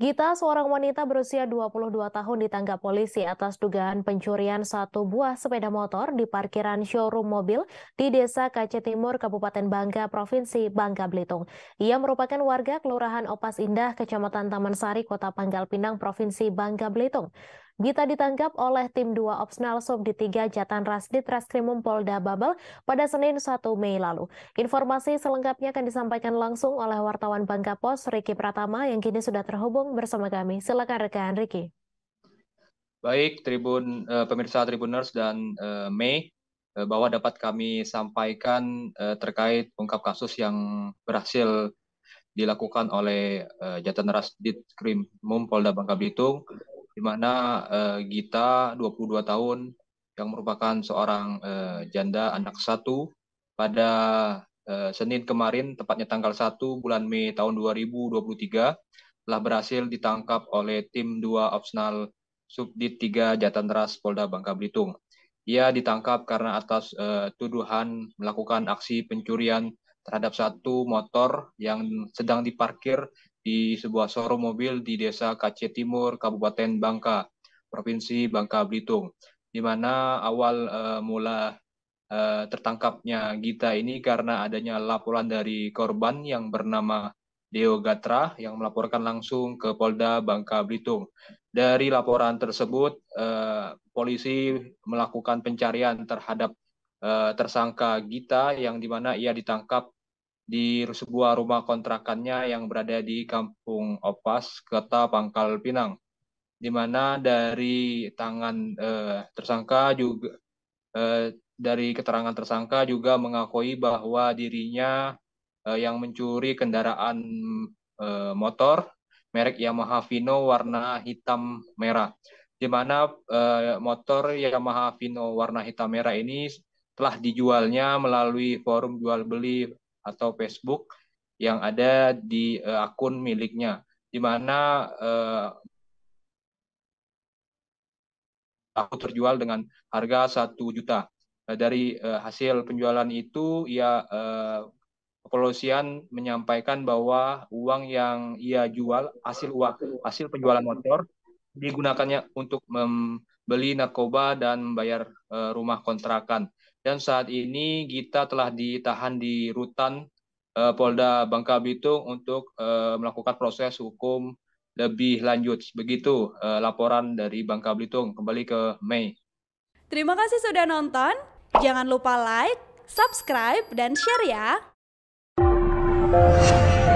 Gita, seorang wanita berusia 22 tahun ditangkap polisi atas dugaan pencurian satu buah sepeda motor di parkiran showroom mobil di Desa Kace Timur, Kabupaten Bangka, Provinsi Bangka Belitung. Ia merupakan warga Kelurahan Opas Indah, Kecamatan Taman Sari, Kota Pangkal Pinang, Provinsi Bangka Belitung. Gita ditangkap oleh tim 2 Opsnal di 3 Jatan Ras di Reskrimum Polda Babel pada Senin 1 Mei lalu. Informasi selengkapnya akan disampaikan langsung oleh wartawan Bangka Pos Riki Pratama yang kini sudah terhubung bersama kami. Silakan rekan Riki. Baik, Tribun eh, pemirsa Tribuners dan eh, Mei eh, bahwa dapat kami sampaikan eh, terkait ungkap kasus yang berhasil dilakukan oleh uh, Jatan Rasdit Krim Mumpolda Polda Bangka Belitung di mana uh, Gita 22 tahun yang merupakan seorang uh, janda anak satu pada uh, Senin kemarin tepatnya tanggal 1 bulan Mei tahun 2023 telah berhasil ditangkap oleh tim 2 opsional Subdit 3 Jatantras Polda Bangka Belitung. Ia ditangkap karena atas uh, tuduhan melakukan aksi pencurian terhadap satu motor yang sedang diparkir di sebuah showroom mobil di Desa Kace Timur, Kabupaten Bangka, Provinsi Bangka Belitung, di mana awal uh, mula uh, tertangkapnya Gita ini karena adanya laporan dari korban yang bernama Deo Gatra yang melaporkan langsung ke Polda Bangka Belitung. Dari laporan tersebut, eh, polisi melakukan pencarian terhadap eh, tersangka Gita yang dimana ia ditangkap di sebuah rumah kontrakannya yang berada di Kampung Opas, Kota Pangkal Pinang. Di mana dari tangan eh, tersangka juga eh, dari keterangan tersangka juga mengakui bahwa dirinya eh, yang mencuri kendaraan eh, motor merek Yamaha Vino warna hitam merah. Di mana eh, motor Yamaha Vino warna hitam merah ini telah dijualnya melalui forum jual beli atau Facebook yang ada di uh, akun miliknya, di mana uh, aku terjual dengan harga satu juta. Uh, dari uh, hasil penjualan itu, ia uh, kepolisian menyampaikan bahwa uang yang ia jual hasil uang hasil penjualan motor digunakannya untuk membeli narkoba dan membayar uh, rumah kontrakan dan saat ini kita telah ditahan di rutan uh, Polda Bangka Belitung untuk uh, melakukan proses hukum lebih lanjut. Begitu uh, laporan dari Bangka Belitung. Kembali ke Mei. Terima kasih sudah nonton. Jangan lupa like, subscribe, dan share ya.